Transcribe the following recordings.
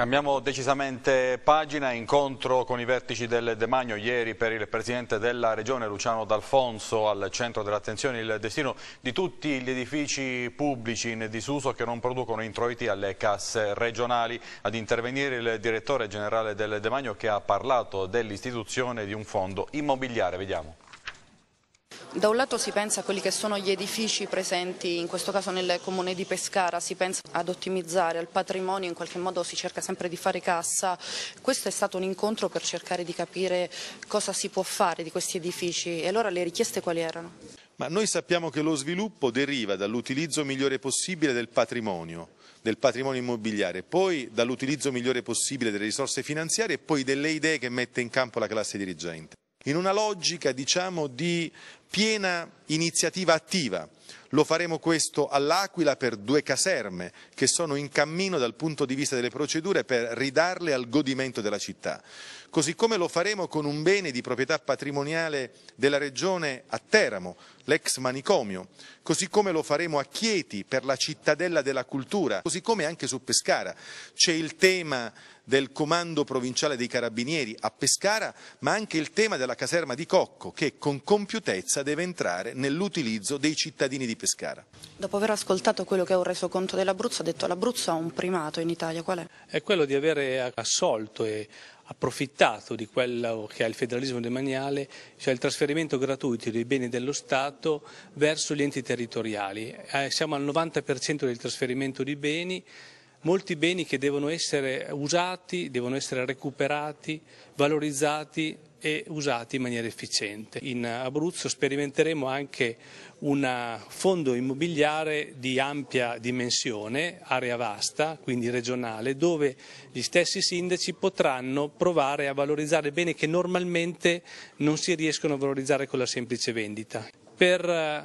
Cambiamo decisamente pagina, incontro con i vertici del De ieri per il Presidente della Regione Luciano D'Alfonso al centro dell'attenzione il destino di tutti gli edifici pubblici in disuso che non producono introiti alle casse regionali. Ad intervenire il Direttore Generale del De che ha parlato dell'istituzione di un fondo immobiliare. Vediamo. Da un lato si pensa a quelli che sono gli edifici presenti, in questo caso nel comune di Pescara, si pensa ad ottimizzare al patrimonio, in qualche modo si cerca sempre di fare cassa. Questo è stato un incontro per cercare di capire cosa si può fare di questi edifici e allora le richieste quali erano? Ma noi sappiamo che lo sviluppo deriva dall'utilizzo migliore possibile del patrimonio del patrimonio immobiliare, poi dall'utilizzo migliore possibile delle risorse finanziarie e poi delle idee che mette in campo la classe dirigente in una logica diciamo, di piena iniziativa attiva. Lo faremo questo all'Aquila per due caserme che sono in cammino dal punto di vista delle procedure per ridarle al godimento della città. Così come lo faremo con un bene di proprietà patrimoniale della regione a Teramo, l'ex manicomio. Così come lo faremo a Chieti per la cittadella della cultura. Così come anche su Pescara c'è il tema del comando provinciale dei carabinieri a Pescara, ma anche il tema della caserma di Cocco che con compiutezza deve entrare nell'utilizzo dei cittadini di Pescara. Dopo aver ascoltato quello che è un resoconto dell'Abruzzo, ha detto l'Abruzzo ha un primato in Italia, qual è? È quello di avere assolto e approfittato di quello che è il federalismo demaniale, cioè il trasferimento gratuito dei beni dello Stato verso gli enti territoriali. Eh, siamo al 90% del trasferimento di beni, molti beni che devono essere usati, devono essere recuperati, valorizzati e usati in maniera efficiente. In Abruzzo sperimenteremo anche un fondo immobiliare di ampia dimensione, area vasta, quindi regionale, dove gli stessi sindaci potranno provare a valorizzare beni che normalmente non si riescono a valorizzare con la semplice vendita. Per eh,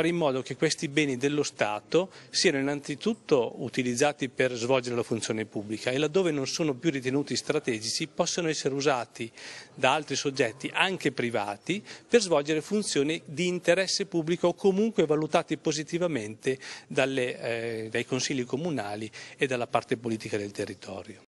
fare in modo che questi beni dello Stato siano innanzitutto utilizzati per svolgere la funzione pubblica e laddove non sono più ritenuti strategici possono essere usati da altri soggetti, anche privati, per svolgere funzioni di interesse pubblico o comunque valutati positivamente dalle, eh, dai consigli comunali e dalla parte politica del territorio.